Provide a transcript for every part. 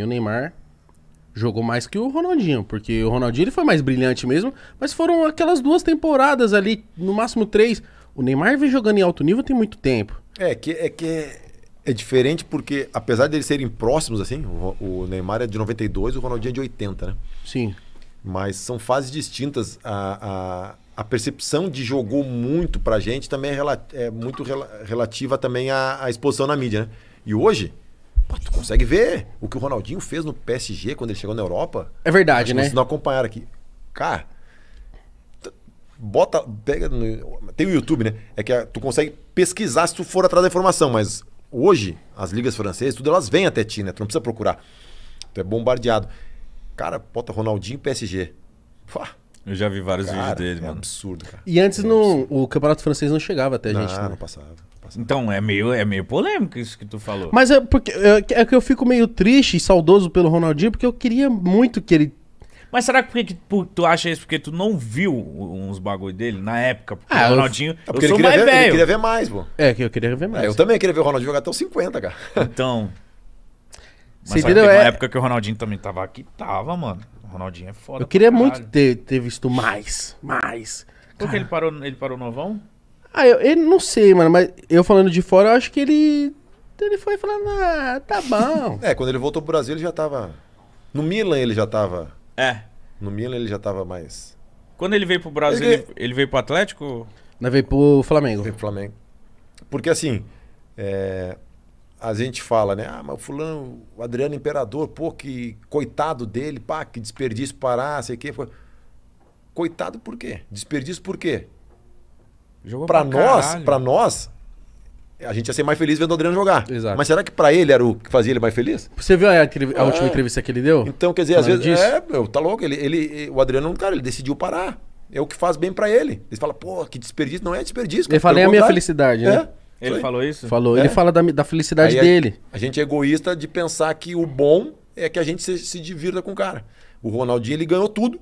E o Neymar jogou mais que o Ronaldinho, porque o Ronaldinho ele foi mais brilhante mesmo, mas foram aquelas duas temporadas ali, no máximo três. O Neymar vem jogando em alto nível tem muito tempo. É, que é que é, é diferente porque, apesar de eles serem próximos, assim, o, o, Neymar é de 92, o Ronaldinho é de 80, né? Sim. Mas são fases distintas. A, a, a percepção de jogou muito pra gente também é, é muito rel, relativa também à, à exposição na mídia, né? E hoje, Pô, tu consegue ver o que o Ronaldinho fez no PSG quando ele chegou na Europa? É verdade, né? Vocês não acompanharam aqui. Cara, bota, pega no, tem o YouTube, né? É que a, tu consegue pesquisar se tu for atrás da informação, mas hoje as ligas francesas, tudo elas vêm até ti, né? Tu não precisa procurar. Tu é bombardeado. Cara, bota Ronaldinho PSG. Pá, eu já vi vários cara, vídeos dele, é mano. absurdo, cara. E antes é o campeonato francês não chegava até a gente, não, né? não passava. Então, é meio, é meio polêmico isso que tu falou. Mas é porque é, é, que eu fico meio triste e saudoso pelo Ronaldinho, porque eu queria muito que ele. Mas será que, que tu, tu acha isso porque tu não viu uns bagulho dele na época? Porque ah, o Ronaldinho. É porque eu ele, queria ver, ele queria ver mais, pô. É, que eu queria ver é, mais. É, eu também queria ver o Ronaldinho jogar até os 50, cara. Então. Mas na É... época que o Ronaldinho também tava aqui, tava, mano. Ronaldinho é foda. Eu queria muito ter, ter visto mais. Mais. Por que ele parou, ele parou novão? Ah, eu, não sei, mano, mas eu falando de fora, eu acho que ele. Ele foi falando, ah, tá bom. é, quando ele voltou pro Brasil, ele já tava. No Milan ele já tava. É. No Milan ele já tava mais. Quando ele veio pro Brasil, ele, ele, ele veio pro Atlético? Não, veio pro Flamengo. Veio pro Flamengo. Porque assim. É a gente fala, né? Ah, mas o fulano, o Adriano Imperador, pô, que coitado dele, pá, que desperdício parar, sei o quê. Coitado por quê? Desperdício por quê? Jogou pra, pra nós, para nós, a gente ia ser mais feliz vendo o Adriano jogar. Exato. Mas será que para ele era o que fazia ele mais feliz? Você viu a, a ah. última entrevista que ele deu? Então, quer dizer, Falando às vezes. Disso? É, meu, tá louco. Ele, ele, o Adriano, é cara, ele decidiu parar. É o que faz bem para ele. Ele fala, pô, que desperdício. Não é desperdício. Ele fala, é a minha felicidade, né? É. Ele Foi. falou isso? Falou. É. Ele fala da, da felicidade Aí dele. A, a, gente é egoísta de pensar que o bom é que a gente se, se divirta com o cara. O Ronaldinho, ele ganhou tudo.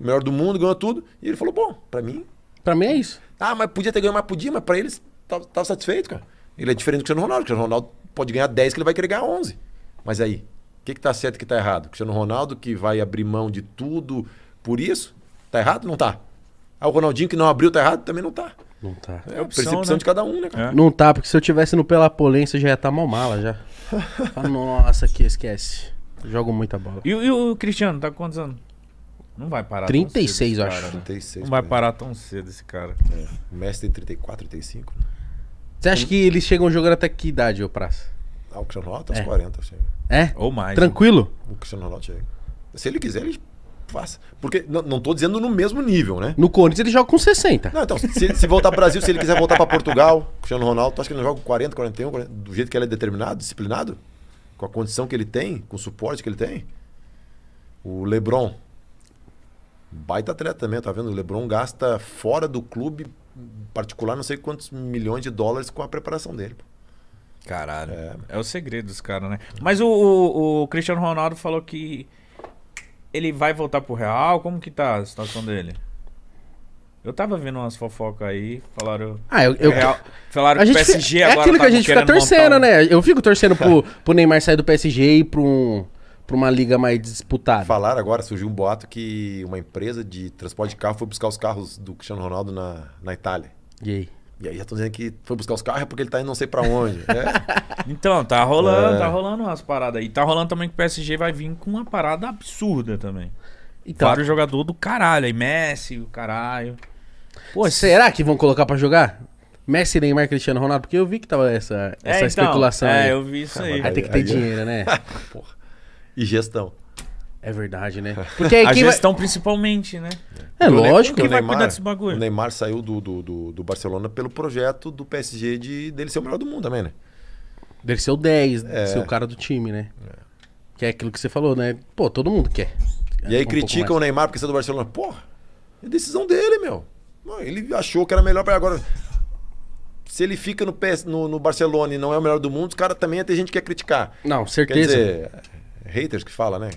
O melhor do mundo, ganhou tudo. E ele falou, bom, para mim... para mim é isso. Ah, mas podia ter ganhado, mas podia. Mas pra eles, tava, tá, tava tá satisfeito, cara. Ele é diferente do Cristiano Ronaldo. O Cristiano Ronaldo pode ganhar 10 que ele vai querer ganhar 11. Mas aí, o que, que tá certo e que tá errado? O Cristiano Ronaldo que vai abrir mão de tudo por isso? Tá errado? Não tá. Ah, o Ronaldinho que não abriu tá errado? Também não tá. Não tá. É, é, a opção, percepção né? de cada um, né? É. Não tá, porque se eu tivesse no Pelapolense já ia estar tá mal mala já. nossa, que esquece. Jogo muita bola. E, e o Cristiano, tá quantos anos? Não vai parar 36, tão cedo. 36, acho. Cara, né? 36, não vai parar tão cedo esse né? né? cara. É. O mestre tem 34, 35. Você acha que eles chegam jogando até que idade, ô Praça? Ah, o Cristiano Ronaldo até tá é. 40 chega. É? Ou mais. Né? Tranquilo? O Cristiano Ronaldo chega. Se ele quiser, ele faça. Porque não estou dizendo no mesmo nível, né? No Corinthians ele joga com 60. Não, então, se, se voltar para o Brasil, se ele quiser voltar para Portugal, Cristiano Ronaldo, tu acha que ele não joga com 40, 41, 40, do jeito que ele é determinado, disciplinado? Com a condição que ele tem, com o suporte que ele tem? O Lebron. Baita atleta também, tá vendo? O Lebron gasta fora do clube particular não sei quantos milhões de dólares com a preparação dele. Caralho. É, é o segredo dos caras, né? Mas o, o, o Cristiano Ronaldo falou que ele vai voltar pro Real? Como que tá a situação dele? Eu tava vendo umas fofocas aí, falaram. Ah, eu. É eu Real, falaram a que o PSG é agora. É aquilo que a gente fica torcendo, um... né? Eu fico torcendo pro, pro Neymar sair do PSG e ir pra, um, pra uma liga mais disputada. Falaram agora, surgiu um boato que uma empresa de transporte de carro foi buscar os carros do Cristiano Ronaldo na, na Itália. E aí? E aí já estão dizendo que foi buscar os carros é porque ele tá indo não sei para onde. Né? então, tá rolando, tá é. tá rolando umas paradas aí. Tá rolando também que o PSG vai vir com uma parada absurda também. Então, Vários jogador do caralho. Aí Messi, o caralho. Pô, será que vão colocar para jogar? Messi, Neymar, Cristiano Ronaldo? Porque eu vi que tava essa, é, essa então, especulação é, aí. eu vi isso aí. Aí, aí tem que ter aí, é. dinheiro, né? Porra. E gestão. É verdade, né? Porque a gestão vai... principalmente, né? É lógico. que o Neymar, cuidar desse bagulho? O Neymar saiu do, do, do, do, Barcelona pelo projeto do PSG de dele ser o melhor do mundo também, né? Dele ser o 10, é. ser o cara do time, né? É. Que é aquilo que você falou, né? Pô, todo mundo quer. E aí é um criticam o Neymar porque saiu do Barcelona. Porra, é decisão dele, meu. Ele achou que era melhor para agora. Se ele fica no, PS, no, no, Barcelona e não é o melhor do mundo, os caras também tem gente que quer criticar. Não, certeza. Quer dizer, haters que fala, né?